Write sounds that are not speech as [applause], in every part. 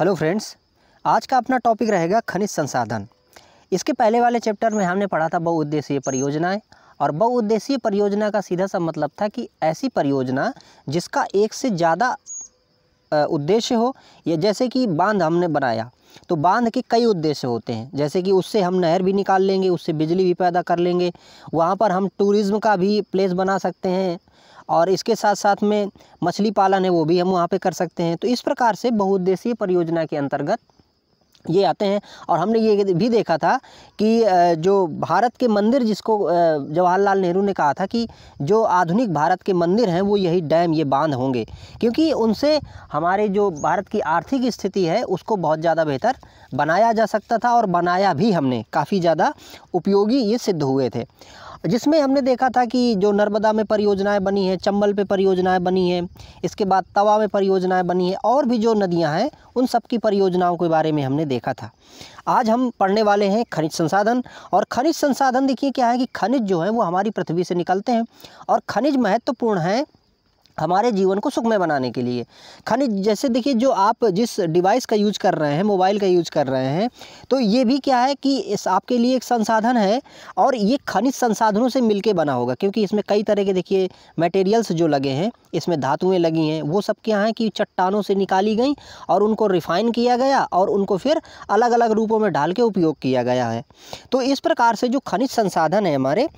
hello friends आज का अपना टॉपिक रहेगा खनिज संसाधन इसके पहले वाले चैप्टर में हमने पढ़ा था बहुउद्देशीय परियोजनाएं और बहुउद्देशीय परियोजना का सीधा सा मतलब था कि ऐसी परियोजना जिसका एक से ज़्यादा उद्देश्य हो या जैसे कि बांध हमने बनाया तो बांध के कई उद्देश्य होते हैं जैसे कि उससे हम नहर भी निकाल लेंगे उससे बिजली भी पैदा कर लेंगे वहाँ पर हम टूरिज़्म का भी प्लेस बना सकते हैं और इसके साथ साथ में मछली पालन है वो भी हम वहाँ पे कर सकते हैं तो इस प्रकार से बहुउद्देशीय परियोजना के अंतर्गत ये आते हैं और हमने ये भी देखा था कि जो भारत के मंदिर जिसको जवाहरलाल नेहरू ने कहा था कि जो आधुनिक भारत के मंदिर हैं वो यही डैम ये बांध होंगे क्योंकि उनसे हमारे जो भारत की आर्थिक स्थिति है उसको बहुत ज़्यादा बेहतर बनाया जा सकता था और बनाया भी हमने काफ़ी ज़्यादा उपयोगी ये सिद्ध हुए थे जिसमें हमने देखा था कि जो नर्मदा में परियोजनाएं बनी हैं चंबल पे परियोजनाएं बनी हैं इसके बाद तवा में परियोजनाएं बनी हैं और भी जो नदियां हैं उन सब की परियोजनाओं के बारे में हमने देखा था आज हम पढ़ने वाले हैं खनिज संसाधन और खनिज संसाधन देखिए क्या है कि खनिज जो है वो हमारी पृथ्वी से निकलते हैं और खनिज महत्वपूर्ण हैं हमारे जीवन को सुखमय बनाने के लिए खनिज जैसे देखिए जो आप जिस डिवाइस का यूज कर रहे हैं मोबाइल का यूज कर रहे हैं तो ये भी क्या है कि इस आपके लिए एक संसाधन है और ये खनिज संसाधनों से मिलके बना होगा क्योंकि इसमें कई तरह के देखिए मटेरियल्स जो लगे हैं इसमें धातुएँ लगी हैं वो सब क्या हैं कि चट्टानों से निकाली गई और उनको रिफ़ाइन किया गया और उनको फिर अलग अलग रूपों में डाल के उपयोग किया गया है तो इस प्रकार से जो खनिज संसाधन है हमारे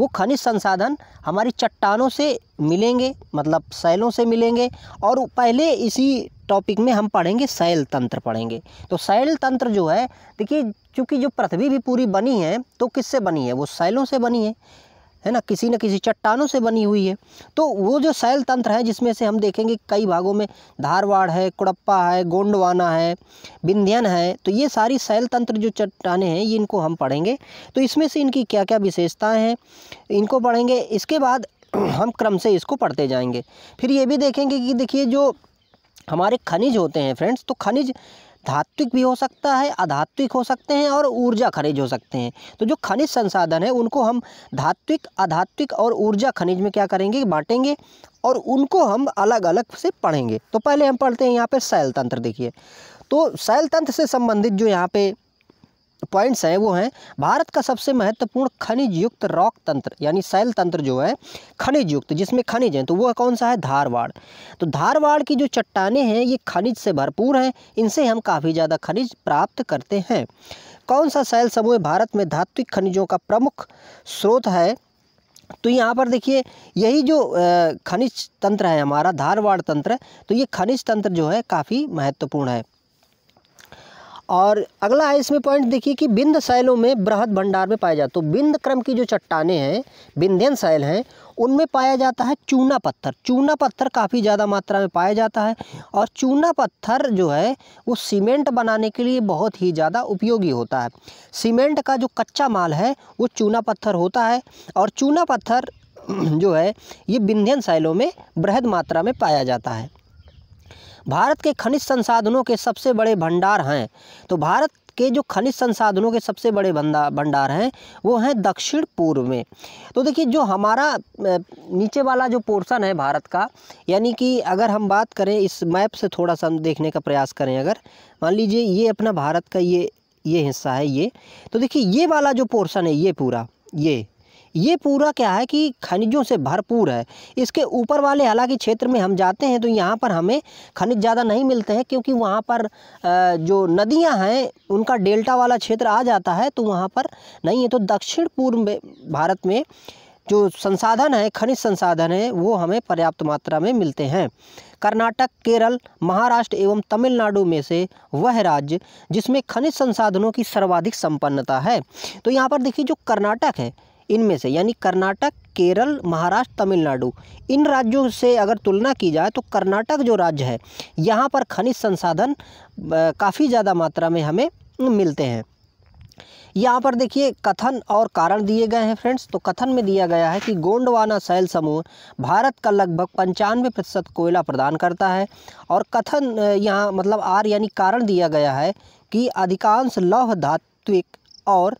वो खनिज संसाधन हमारी चट्टानों से मिलेंगे मतलब सैलों से मिलेंगे और पहले इसी टॉपिक में हम पढ़ेंगे सैल तंत्र पढ़ेंगे तो सैल तंत्र जो है देखिए चूँकि जो पृथ्वी भी पूरी बनी है तो किससे बनी है वो सैलों से बनी है है ना किसी न किसी चट्टानों से बनी हुई है तो वो जो शैल तंत्र है जिसमें से हम देखेंगे कई भागों में धारवाड़ है कुड़प्पा है गोंडवाना है विंध्यन है तो ये सारी शैल तंत्र जो चट्टाने हैं ये इनको हम पढ़ेंगे तो इसमें से इनकी क्या क्या विशेषताएँ हैं इनको पढ़ेंगे इसके बाद [clears throat] हम क्रम से इसको पढ़ते जाएंगे फिर ये भी देखेंगे कि देखिए जो हमारे खनिज होते हैं फ्रेंड्स तो खनिज धात्विक भी हो सकता है अधात्विक हो सकते हैं और ऊर्जा खनिज हो सकते हैं तो जो खनिज संसाधन है उनको हम धात्विक अधात्विक और ऊर्जा खनिज में क्या करेंगे बांटेंगे और उनको हम अलग अलग से पढ़ेंगे तो पहले हम पढ़ते हैं यहाँ पर शैल तंत्र देखिए तो शैल तंत्र से संबंधित जो यहाँ पे पॉइंट्स हैं वो हैं भारत का सबसे महत्वपूर्ण खनिज युक्त रॉक तंत्र यानी सैल तंत्र जो है खनिज युक्त जिसमें खनिज हैं तो वो कौन सा है धारवाड़ तो धारवाड़ की जो चट्टाने हैं ये खनिज से भरपूर हैं इनसे हम काफ़ी ज़्यादा खनिज प्राप्त करते हैं कौन सा सैल समूह भारत में धात्विक खनिजों का प्रमुख स्रोत है तो यहाँ पर देखिए यही जो खनिज तंत्र है हमारा धारवाड़ तंत्र तो ये खनिज तंत्र जो है काफ़ी महत्वपूर्ण है और अगला है इसमें पॉइंट देखिए कि बिंद शैलों में बृहद भंडार में पाया जाता है तो बिंद क्रम की जो चट्टाने हैं बिंध्यन शैल हैं उनमें पाया जाता है चूना पत्थर चूना पत्थर काफ़ी ज़्यादा मात्रा में पाया जाता है और चूना पत्थर जो है वो सीमेंट बनाने के लिए बहुत ही ज़्यादा उपयोगी होता है सीमेंट का जो कच्चा माल है वो चूना पत्थर होता है और चूना पत्थर [clears throat] जो है ये विंध्यन शैलों में बृहद मात्रा में पाया जाता है भारत के खनिज संसाधनों के सबसे बड़े भंडार हैं तो भारत के जो खनिज संसाधनों के सबसे बड़े भंडार हैं वो हैं दक्षिण पूर्व में तो देखिए जो हमारा नीचे वाला जो पोर्शन है भारत का यानी कि अगर हम बात करें इस मैप से थोड़ा सा देखने का प्रयास करें अगर मान लीजिए ये अपना भारत का ये ये हिस्सा है ये तो देखिए ये वाला जो पोर्शन है ये पूरा ये ये पूरा क्या है कि खनिजों से भरपूर है इसके ऊपर वाले हालांकि क्षेत्र में हम जाते हैं तो यहाँ पर हमें खनिज ज़्यादा नहीं मिलते हैं क्योंकि वहाँ पर जो नदियाँ हैं उनका डेल्टा वाला क्षेत्र आ जाता है तो वहाँ पर नहीं है तो दक्षिण पूर्व में भारत में जो संसाधन है खनिज संसाधन है वो हमें पर्याप्त मात्रा में मिलते हैं कर्नाटक केरल महाराष्ट्र एवं तमिलनाडु में से वह राज्य जिसमें खनिज संसाधनों की सर्वाधिक संपन्नता है तो यहाँ पर देखिए जो कर्नाटक है इनमें से यानी कर्नाटक केरल महाराष्ट्र तमिलनाडु इन राज्यों से अगर तुलना की जाए तो कर्नाटक जो राज्य है यहाँ पर खनिज संसाधन काफ़ी ज़्यादा मात्रा में हमें मिलते हैं यहाँ पर देखिए कथन और कारण दिए गए हैं फ्रेंड्स तो कथन में दिया गया है कि गोंडवाना सैल समूह भारत का लगभग पंचानवे प्रतिशत कोयला प्रदान करता है और कथन यहाँ मतलब आर यानी कारण दिया गया है कि अधिकांश लौह धात्विक और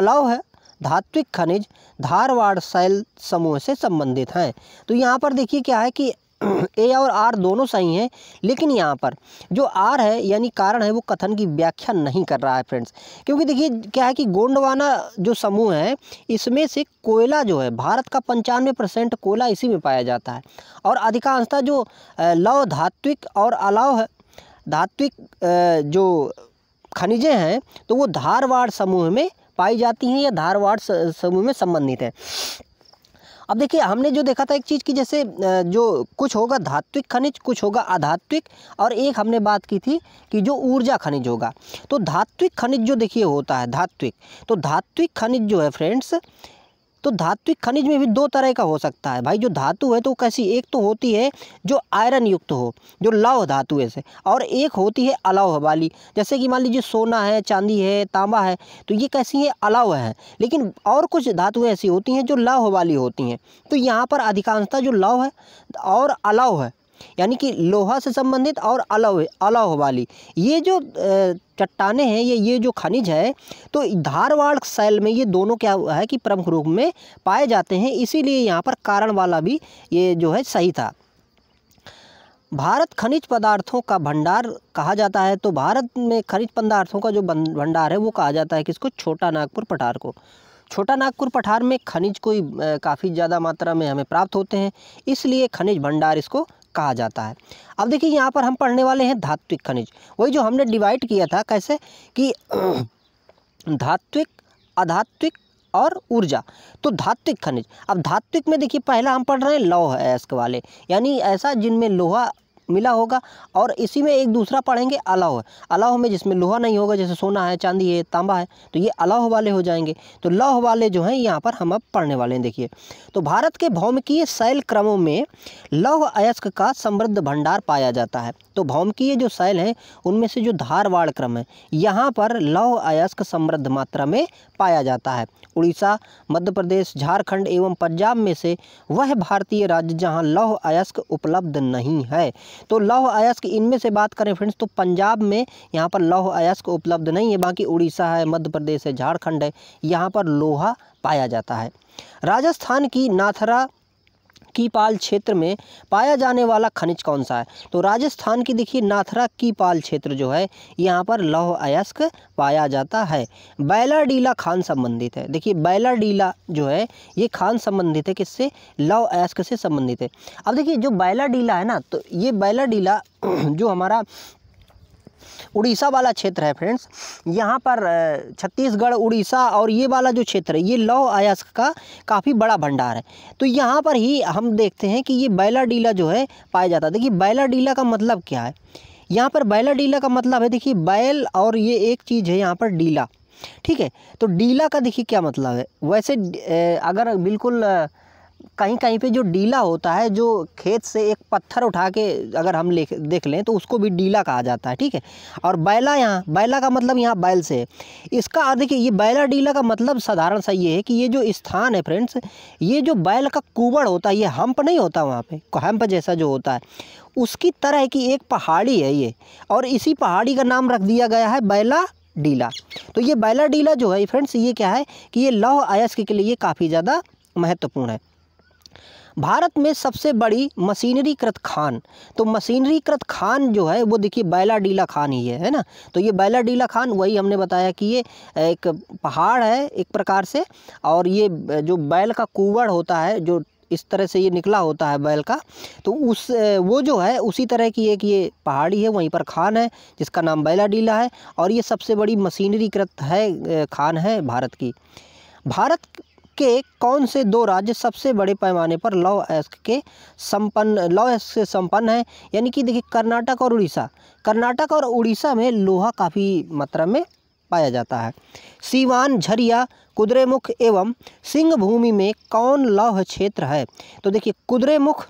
अलौह धात्विक खनिज धारवाड़ शैल समूह से संबंधित हैं तो यहाँ पर देखिए क्या है कि [clears throat] ए और आर दोनों सही हैं लेकिन यहाँ पर जो आर है यानी कारण है वो कथन की व्याख्या नहीं कर रहा है फ्रेंड्स क्योंकि देखिए क्या है कि गोंडवाना जो समूह है इसमें से कोयला जो है भारत का पंचानवे परसेंट कोयला इसी में पाया जाता है और अधिकांशता जो लव धात्विक और अलाव धात्विक जो खनिजें हैं तो वो धारवाड़ समूह में पाई जाती हैं या धारवाड़ समूह में संबंधित हैं अब देखिए हमने जो देखा था एक चीज़ की जैसे जो कुछ होगा धात्विक खनिज कुछ होगा अधात्विक और एक हमने बात की थी कि जो ऊर्जा खनिज होगा तो धात्विक खनिज जो देखिए होता है धात्विक तो धात्विक खनिज जो है फ्रेंड्स तो धात्विक खनिज में भी दो तरह का हो सकता है भाई जो धातु है तो कैसी एक तो होती है जो आयरन युक्त हो जो लौह धातु है से और एक होती है अलाव वाली जैसे कि मान लीजिए सोना है चांदी है तांबा है तो ये कैसी है अलाव है लेकिन और कुछ धातुएँ ऐसी होती हैं जो लौह वाली होती हैं तो यहाँ पर अधिकांशता जो लौह है और अलाव है यानी कि लोहा से संबंधित और अलह अलाव वाली ये जो चट्टाने हैं ये ये जो खनिज है तो धारवाड़ शैल में ये दोनों क्या है कि प्रमुख रूप में पाए जाते हैं इसीलिए यहाँ पर कारण वाला भी ये जो है सही था भारत खनिज पदार्थों का भंडार कहा जाता है तो भारत में खनिज पदार्थों का जो भंडार है वो कहा जाता है किसको छोटा नागपुर पठार को छोटा नागपुर पठार में खनिज कोई काफ़ी ज़्यादा मात्रा में हमें प्राप्त होते हैं इसलिए खनिज भंडार इसको कहा जाता है अब देखिए यहाँ पर हम पढ़ने वाले हैं धात्विक खनिज वही जो हमने डिवाइड किया था कैसे कि [clears throat] धात्विक अधात्विक और ऊर्जा तो धात्विक खनिज अब धात्विक में देखिए पहला हम पढ़ रहे हैं लौह अयस्क वाले यानी ऐसा जिनमें लोहा मिला होगा और इसी में एक दूसरा पढ़ेंगे अलाव अलाव में जिसमें लोहा नहीं होगा जैसे सोना है चांदी है तांबा है तो ये अलाव वाले हो जाएंगे तो लौह वाले जो हैं यहाँ पर हम अब पढ़ने वाले हैं देखिए तो भारत के भौमकीय शैल क्रमों में लौह अयस्क का समृद्ध भंडार पाया जाता है तो भौमकीय जो शैल हैं उनमें से जो धारवाड़ क्रम है यहाँ पर लौह अयस्क समृद्ध मात्रा में पाया जाता है उड़ीसा मध्य प्रदेश झारखंड एवं पंजाब में से वह भारतीय राज्य जहाँ लौह अयस्क उपलब्ध नहीं है तो लौह अयस्क इनमें से बात करें फ्रेंड्स तो पंजाब में यहाँ पर लौह अयस्क उपलब्ध नहीं है बाकी उड़ीसा है मध्य प्रदेश है झारखंड है यहाँ पर लोहा पाया जाता है राजस्थान की नाथरा कीपाल क्षेत्र में पाया जाने वाला खनिज कौन सा है तो राजस्थान की देखिए नाथरा कीपाल क्षेत्र जो है यहाँ पर लौह अयस्क पाया जाता है बैलाडीला खान संबंधित है देखिए बैलाडीला जो है ये खान संबंधित है किससे लौह अयस्क से संबंधित है अब देखिए जो बैलाडीला है ना तो ये बैलाडीला [clears throat] जो हमारा उड़ीसा वाला क्षेत्र है फ्रेंड्स यहाँ पर छत्तीसगढ़ उड़ीसा और ये वाला जो क्षेत्र है ये लौह अयस्क का काफ़ी बड़ा भंडार है तो यहाँ पर ही हम देखते हैं कि ये बैला डीला जो है पाया जाता है देखिए बैला डीला का मतलब क्या है यहाँ पर बैला डीला का मतलब है देखिए बैल और ये एक चीज़ है यहाँ पर डीला ठीक है तो डीला का देखिए क्या मतलब है वैसे अगर बिल्कुल कहीं कहीं पे जो डीला होता है जो खेत से एक पत्थर उठा के अगर हम ले देख लें तो उसको भी डीला कहा जाता है ठीक है और बैला यहाँ बैला का मतलब यहाँ बैल से है इसका अर्थ देखिए ये बैला डीला का मतलब साधारण सा ये है कि ये जो स्थान है फ्रेंड्स ये जो बैल का कुबड़ होता है ये हम्प नहीं होता वहाँ पर हम्प जैसा जो होता है उसकी तरह की एक पहाड़ी है ये और इसी पहाड़ी का नाम रख दिया गया है बैला डीला तो ये बैला डीला जो है फ्रेंड्स ये क्या है कि ये लौह अयस्क के लिए काफ़ी ज़्यादा महत्वपूर्ण है भारत में सबसे बड़ी मशीनरीकृत खान तो मशीनरीकृत खान जो है वो देखिए बैला डीला खान ही है है ना तो ये बैला डीला खान वही हमने बताया कि ये एक पहाड़ है एक प्रकार से और ये जो बैल का कुवड़ होता है जो इस तरह से ये निकला होता है बैल का तो उस वो जो है उसी तरह की एक ये पहाड़ी है वहीं पर खान है जिसका नाम बैला डीला है और ये सबसे बड़ी मशीनरीकृत है खान है भारत की भारत के कौन से दो राज्य सबसे बड़े पैमाने पर लौ एस्क के संपन्न लौ एस्क से संपन्न है यानी कि देखिए कर्नाटक और उड़ीसा कर्नाटक और उड़ीसा में लोहा काफ़ी मात्रा में पाया जाता है सीवान झरिया कुद्रेमुख एवं सिंहभूमि में कौन लौह क्षेत्र है तो देखिए कुद्रेमुख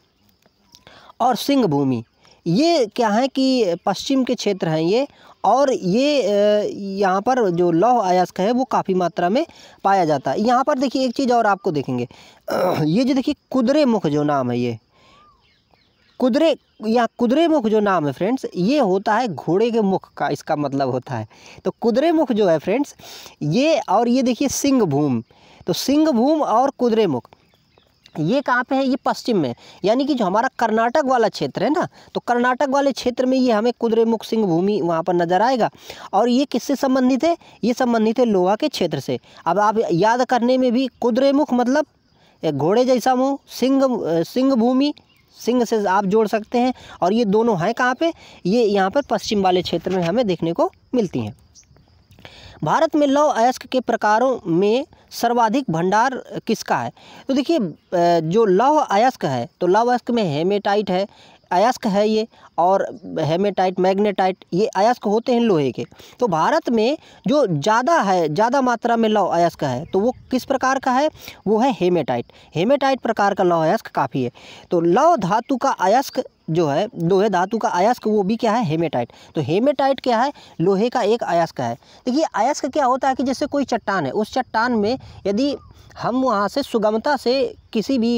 और सिंहभूमि ये क्या है कि पश्चिम के क्षेत्र हैं ये और ये यहाँ पर जो लौह अयस्क है वो काफ़ी मात्रा में पाया जाता है यहाँ पर देखिए एक चीज़ और आपको देखेंगे [clears throat] ये जो देखिए कुदरे मुख जो नाम है ये कुदरे या कुदरे मुख जो नाम है फ्रेंड्स ये होता है घोड़े के मुख का इसका मतलब होता है तो कुदरे मुख जो है फ्रेंड्स ये और ये देखिए सिंह भूम तो सिंह भूम और कुदरे मुख ये कहाँ पे है ये पश्चिम में यानी कि जो हमारा कर्नाटक वाला क्षेत्र है ना तो कर्नाटक वाले क्षेत्र में ये हमें कुद्रेमुख सिंह भूमि वहाँ पर नज़र आएगा और ये किससे संबंधित है ये संबंधित है लोहा के क्षेत्र से अब आप याद करने में भी कुद्रेमुख मतलब घोड़े जैसा मुँह सिंह सिंह भूमि सिंह से आप जोड़ सकते हैं और ये दोनों हैं कहाँ पे ये यहाँ पर पश्चिम वाले क्षेत्र में हमें देखने को मिलती हैं भारत में लौह अयस्क के प्रकारों में सर्वाधिक भंडार किसका है तो देखिए जो लौह अयस्क है तो लौह अयस्क में हेमेटाइट है अयस्क है ये और हेमेटाइट मैग्नेटाइट ये अयस्क होते हैं लोहे के तो भारत में जो ज़्यादा है ज़्यादा मात्रा में लौ अयस्क है तो वो किस प्रकार का है वो है हेमेटाइट हेमेटाइट प्रकार का लौ अयस्क काफ़ी है तो लौ धातु का अयस्क जो है लोहे धातु का अयस्क वो भी क्या है हेमेटाइट तो हेमेटाइट क्या है लोहे का एक अयस्क है देखिए अयस्क क्या होता है कि जैसे कोई चट्टान है उस चट्टान में यदि हम वहाँ से सुगमता से किसी भी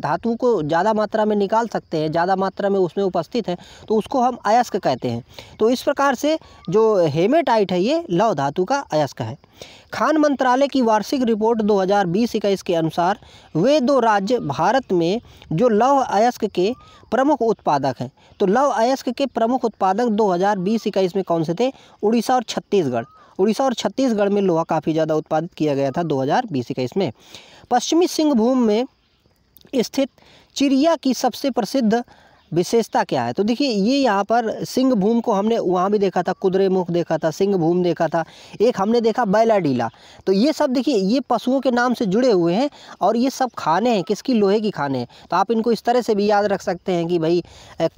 धातु को ज़्यादा मात्रा में निकाल सकते हैं ज़्यादा मात्रा में उसमें उपस्थित है तो उसको हम अयस्क कहते हैं तो इस प्रकार से जो हेमेटाइट है ये लव धातु का अयस्क है खान मंत्रालय की वार्षिक रिपोर्ट 2020 इक्कीस के अनुसार वे दो राज्य भारत में जो लव अयस्क के प्रमुख उत्पादक हैं तो लव अयस्क के प्रमुख उत्पादक दो इक्कीस में कौन से थे उड़ीसा और छत्तीसगढ़ उड़ीसा और छत्तीसगढ़ में लोहा काफ़ी ज़्यादा उत्पादित किया गया था दो हजार बीस इक्कीस में पश्चिमी सिंहभूम में स्थित चिड़िया की सबसे प्रसिद्ध विशेषता क्या है तो देखिए ये यहाँ पर सिंह भूम को हमने वहाँ भी देखा था कुदरे मुख देखा था सिंह भूम देखा था एक हमने देखा बैला डीला तो ये सब देखिए ये पशुओं के नाम से जुड़े हुए हैं और ये सब खाने हैं किसकी लोहे की खाने हैं तो आप इनको इस तरह से भी याद रख सकते हैं कि भाई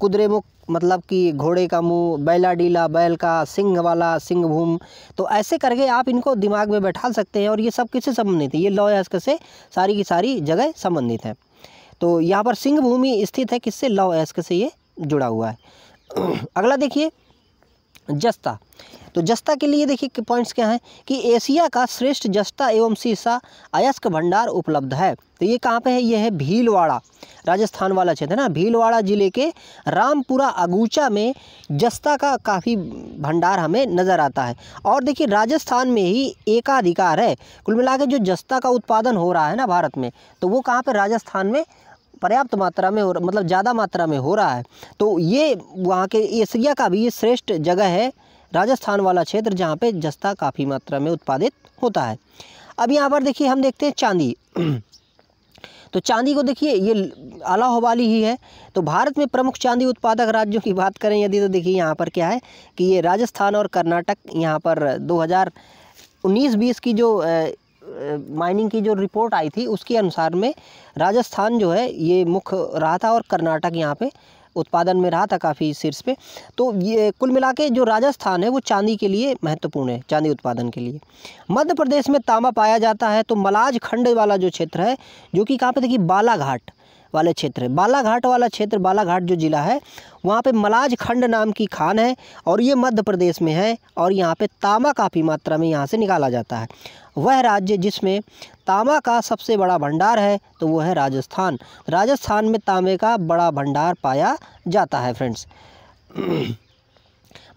कुदरे मुख मतलब कि घोड़े का मुंह बैला डीला बैल का सिंह वाला सिंह भूम तो ऐसे करके आप इनको दिमाग में बैठा सकते हैं और ये सब किससे संबंधित है ये लॉ यास्क से सारी की सारी जगह संबंधित है तो यहाँ पर सिंह भूमि स्थित है किससे लव एस्क से ये जुड़ा हुआ है [clears throat] अगला देखिए जस्ता तो जस्ता के लिए देखिए पॉइंट्स क्या हैं कि एशिया का श्रेष्ठ जस्ता एवं सीसा अयस्क भंडार उपलब्ध है तो ये कहाँ पे है ये है भीलवाड़ा राजस्थान वाला क्षेत्र है ना भीलवाड़ा जिले के रामपुरा अगूचा में जस्ता का काफ़ी भंडार हमें नज़र आता है और देखिए राजस्थान में ही एकाधिकार है कुल मिला जो जस्ता का उत्पादन हो रहा है ना भारत में तो वो कहाँ पर राजस्थान में पर्याप्त मात्रा में हो मतलब ज़्यादा मात्रा में हो रहा है तो ये वहाँ के एशिया का भी ये श्रेष्ठ जगह है राजस्थान वाला क्षेत्र जहाँ पे जस्ता काफ़ी मात्रा में उत्पादित होता है अब यहाँ पर देखिए हम देखते हैं चांदी तो चांदी को देखिए ये आला ही है तो भारत में प्रमुख चांदी उत्पादक राज्यों की बात करें यदि तो देखिए यहाँ पर क्या है कि ये राजस्थान और कर्नाटक यहाँ पर दो 19 20 की जो माइनिंग की जो रिपोर्ट आई थी उसके अनुसार में राजस्थान जो है ये मुख्य रहा था और कर्नाटक यहाँ पे उत्पादन में रहा था काफ़ी शीर्ष पे तो ये कुल मिला के जो राजस्थान है वो चांदी के लिए महत्वपूर्ण है चांदी उत्पादन के लिए मध्य प्रदेश में तांबा पाया जाता है तो मलाज खंड वाला जो क्षेत्र है जो कि कहाँ पे देखिए बालाघाट वाले क्षेत्र है बालाघाट वाला क्षेत्र बालाघाट जो ज़िला है वहाँ पे मलाज खंड नाम की खान है और ये मध्य प्रदेश में है और यहाँ पे तांबा काफ़ी मात्रा में यहाँ से निकाला जाता है वह राज्य जिसमें तांबा का सबसे बड़ा भंडार है तो वो है राजस्थान राजस्थान में तांबे का बड़ा भंडार पाया जाता है फ्रेंड्स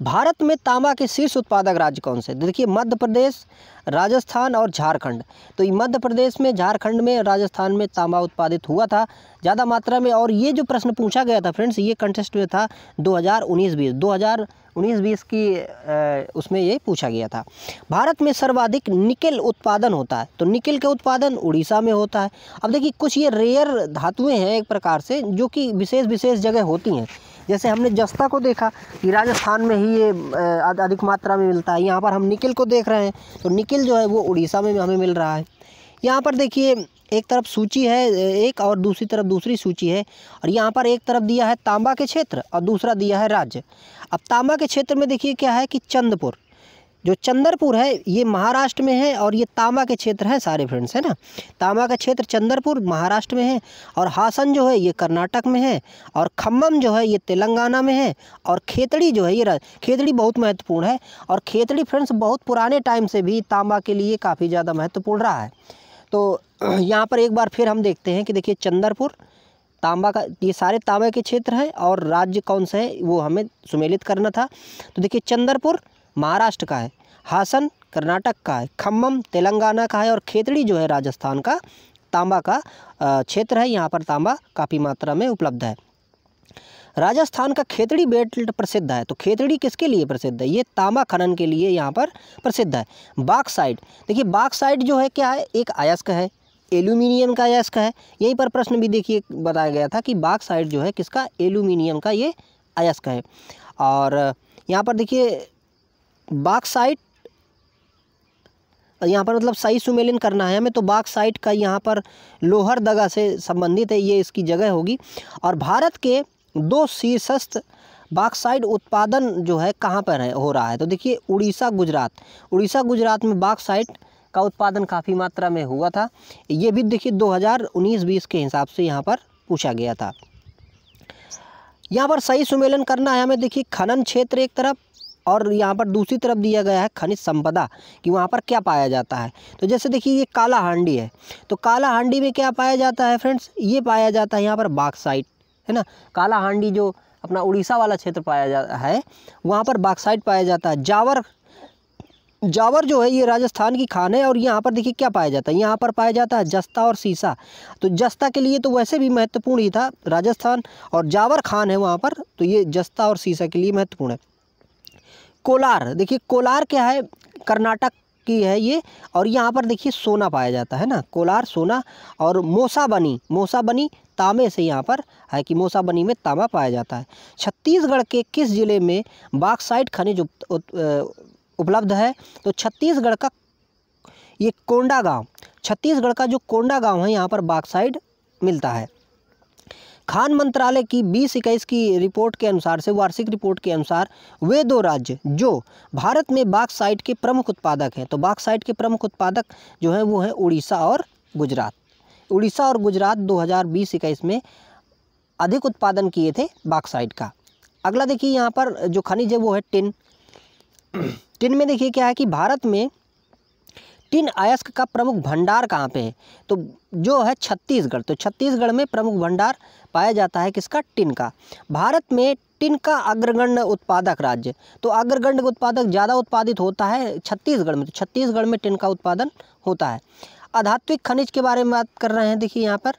भारत में तांबा के शीर्ष उत्पादक राज्य कौन से देखिए मध्य प्रदेश राजस्थान और झारखंड तो मध्य प्रदेश में झारखंड में राजस्थान में तांबा उत्पादित हुआ था ज़्यादा मात्रा में और ये जो प्रश्न पूछा गया था फ्रेंड्स ये कंटेस्ट में था 2019-20 2019-20 की उसमें ये पूछा गया था भारत में सर्वाधिक निकल उत्पादन होता है तो निकल का उत्पादन उड़ीसा में होता है अब देखिए कुछ ये रेयर धातुएँ हैं एक प्रकार से जो कि विशेष विशेष जगह होती हैं जैसे हमने जस्ता को देखा कि राजस्थान में ही ये अधिक मात्रा में मिलता है यहाँ पर हम निकिल को देख रहे हैं तो निकिल जो है वो उड़ीसा में हमें मिल रहा है यहाँ पर देखिए एक तरफ सूची है एक और दूसरी तरफ दूसरी सूची है और यहाँ पर एक तरफ दिया है तांबा के क्षेत्र और दूसरा दिया है राज्य अब तांबा के क्षेत्र में देखिए क्या है कि चंदपुर जो चंद्रपुर है ये महाराष्ट्र में है और ये तांबा के क्षेत्र है सारे फ्रेंड्स है ना तांबा का क्षेत्र चंदरपुर महाराष्ट्र में है और हासन जो है ये कर्नाटक में है और खम्भम जो है ये तेलंगाना में है और खेतड़ी जो है ये खेतड़ी बहुत महत्वपूर्ण है और खेतड़ी फ्रेंड्स बहुत पुराने टाइम से भी तांबा के लिए काफ़ी ज़्यादा महत्वपूर्ण रहा है तो [clears throat] यहाँ पर एक बार फिर हम देखते हैं कि देखिए चंदरपुर तांबा का ये सारे तांबा के क्षेत्र हैं और राज्य कौन से हैं वो हमें सुमेलित करना था तो देखिए चंद्रपुर महाराष्ट्र का है हासन कर्नाटक का है खम्भम तेलंगाना का है और खेतड़ी जो है राजस्थान का तांबा का क्षेत्र है यहाँ पर तांबा काफ़ी मात्रा में उपलब्ध है राजस्थान का खेतड़ी बेल्ट प्रसिद्ध है तो खेतड़ी किसके लिए प्रसिद्ध है ये तांबा खनन के लिए यहाँ पर प्रसिद्ध है बाक्साइड देखिए बाक्साइड जो है क्या है एक अयस्क है एल्यूमिनियम का अयस्क है यहीं पर प्रश्न भी देखिए बताया गया था कि बाक्साइड जो है किसका एल्यूमिनियम का ये अयस्क है और यहाँ पर देखिए बाक्साइट यहाँ पर मतलब सही सुमेलन करना है हमें तो बाक्साइट का यहाँ पर लोहर दगा से संबंधित है ये इसकी जगह होगी और भारत के दो शीर्षस्थ बाक्साइड उत्पादन जो है कहाँ पर है हो रहा है तो देखिए उड़ीसा गुजरात उड़ीसा गुजरात में बाक्साइट का उत्पादन काफ़ी मात्रा में हुआ था ये भी देखिए 2019-20 के हिसाब से यहाँ पर पूछा गया था यहाँ पर सही सुमेलन करना है हमें देखिए खनन क्षेत्र एक तरफ और यहाँ पर दूसरी तरफ दिया गया है खनिज संपदा कि वहाँ पर क्या पाया जाता है तो जैसे देखिए ये काला हांडी है तो काला हांडी में क्या पाया जाता है फ्रेंड्स ये पाया जाता है यहाँ पर बागसाइट है ना काला हांडी जो अपना उड़ीसा वाला क्षेत्र पाया जाता है वहाँ पर बागसाइट पाया जाता है जावर जावर जो है ये राजस्थान की खान है और यहाँ पर देखिए क्या पाया जाता है यहाँ पर पाया जाता है जस्ता और सीसा तो जस्ता के लिए तो वैसे भी महत्वपूर्ण ही था राजस्थान और जावर खान है वहाँ पर तो ये जस्ता और सीसा के लिए महत्वपूर्ण है कोलार देखिए कोलार क्या है कर्नाटक की है ये और यहाँ पर देखिए सोना पाया जाता है ना कोलार सोना और मोसा बनी मोसा बनी तांबे से यहाँ पर है कि मोसा बनी में तांबा पाया जाता है छत्तीसगढ़ के किस ज़िले में बाक्साइड खनिज उपलब्ध है तो छत्तीसगढ़ का ये कोंडा गांव छत्तीसगढ़ का जो कोंडा गांव है यहाँ पर बाक्साइड मिलता है खान मंत्रालय की बीस इक्कीस की रिपोर्ट के अनुसार से वार्षिक रिपोर्ट के अनुसार वे दो राज्य जो भारत में बाक्साइट के प्रमुख उत्पादक हैं तो बाक्साइट के प्रमुख उत्पादक जो हैं वो हैं उड़ीसा और गुजरात उड़ीसा और गुजरात दो हज़ार में अधिक उत्पादन किए थे बाक्साइट का अगला देखिए यहाँ पर जो खनिज है वो है टिन [clears throat] टिन में देखिए क्या है कि भारत में टिन अयस्क का प्रमुख भंडार कहाँ पे है तो जो है छत्तीसगढ़ तो छत्तीसगढ़ में प्रमुख भंडार पाया जाता है किसका टिन का भारत में टिन का अग्रगण्य उत्पादक राज्य तो अग्रगण्य उत्पादक ज़्यादा उत्पादित होता है छत्तीसगढ़ में तो छत्तीसगढ़ में टिन का उत्पादन होता है अधात्विक खनिज के बारे में बात कर रहे हैं देखिए यहाँ पर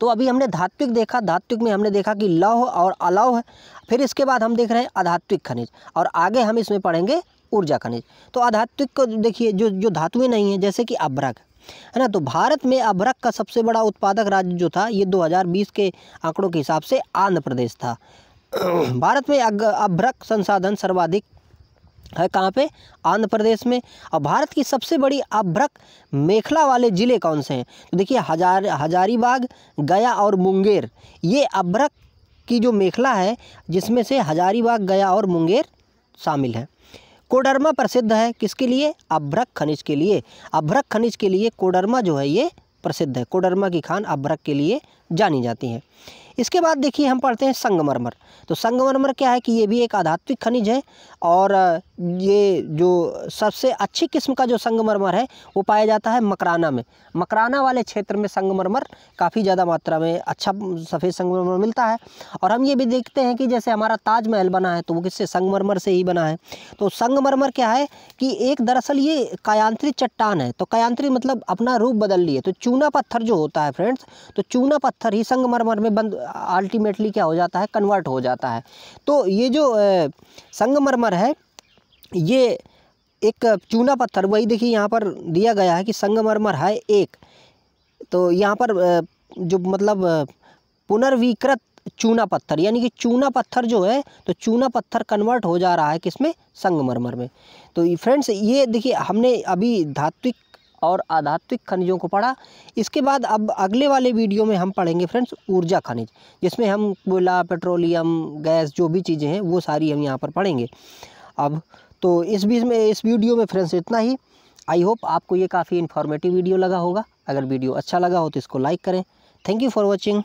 तो अभी हमने धात्विक देखा धात्विक में हमने देखा कि लौह और अलौह फिर इसके बाद हम देख रहे हैं अधात्विक खनिज और आगे हम इसमें पढ़ेंगे ऊर्जा खनिज तो आधात्विक को देखिए जो जो धातुएं नहीं हैं जैसे कि अभ्रक है ना तो भारत में अभ्रक का सबसे बड़ा उत्पादक राज्य जो था ये 2020 के आंकड़ों के हिसाब से आंध्र प्रदेश था [clears throat] भारत में अभ्रक संसाधन सर्वाधिक है कहाँ पे आंध्र प्रदेश में और भारत की सबसे बड़ी अभ्रक मेखला वाले ज़िले कौन से हैं तो देखिए हजार हजारीबाग गया और मुंगेर ये अभ्रक की जो मेखला है जिसमें से हजारीबाग गया और मुंगेर शामिल हैं कोडरमा प्रसिद्ध है किसके लिए अभ्रक खनिज के लिए अभ्रक खनिज के लिए कोडरमा जो है ये प्रसिद्ध है कोडरमा की खान अभ्रक के लिए जानी जाती है इसके बाद देखिए हम पढ़ते हैं संगमरमर तो संगमरमर क्या है कि ये भी एक आधात्विक खनिज है और ये जो सबसे अच्छी किस्म का जो संगमरमर है वो पाया जाता है मकराना में मकराना वाले क्षेत्र में संगमरमर काफ़ी ज़्यादा मात्रा में अच्छा सफ़ेद संगमरमर मिलता है और हम ये भी देखते हैं कि जैसे हमारा ताजमहल बना है तो वो किससे संगमरमर से ही बना है तो संगमरमर क्या है कि एक दरअसल ये कायांत्री चट्टान है तो कायांत्री मतलब अपना रूप बदल लिए तो चूना पत्थर जो होता है फ्रेंड्स तो चूना पत्थर ही संगमरमर में बंद अल्टीमेटली क्या हो जाता है कन्वर्ट हो जाता है तो ये जो संगमरमर है ये एक चूना पत्थर वही देखिए यहाँ पर दिया गया है कि संगमरमर है एक तो यहाँ पर जो मतलब पुनर्वीकृत चूना पत्थर यानी कि चूना पत्थर जो है तो चूना पत्थर कन्वर्ट हो जा रहा है किसमें संगमरमर में तो फ्रेंड्स ये देखिए हमने अभी धात्विक और आधात्विक खनिजों को पढ़ा इसके बाद अब अगले वाले वीडियो में हम पढ़ेंगे फ्रेंड्स ऊर्जा खनिज जिसमें हम कोयला पेट्रोलियम गैस जो भी चीज़ें हैं वो सारी हम यहाँ पर पढ़ेंगे अब तो इस बीच में इस वीडियो में फ्रेंड्स इतना ही आई होप आपको ये काफ़ी इन्फॉर्मेटिव वीडियो लगा होगा अगर वीडियो अच्छा लगा हो तो इसको लाइक करें थैंक यू फॉर वॉचिंग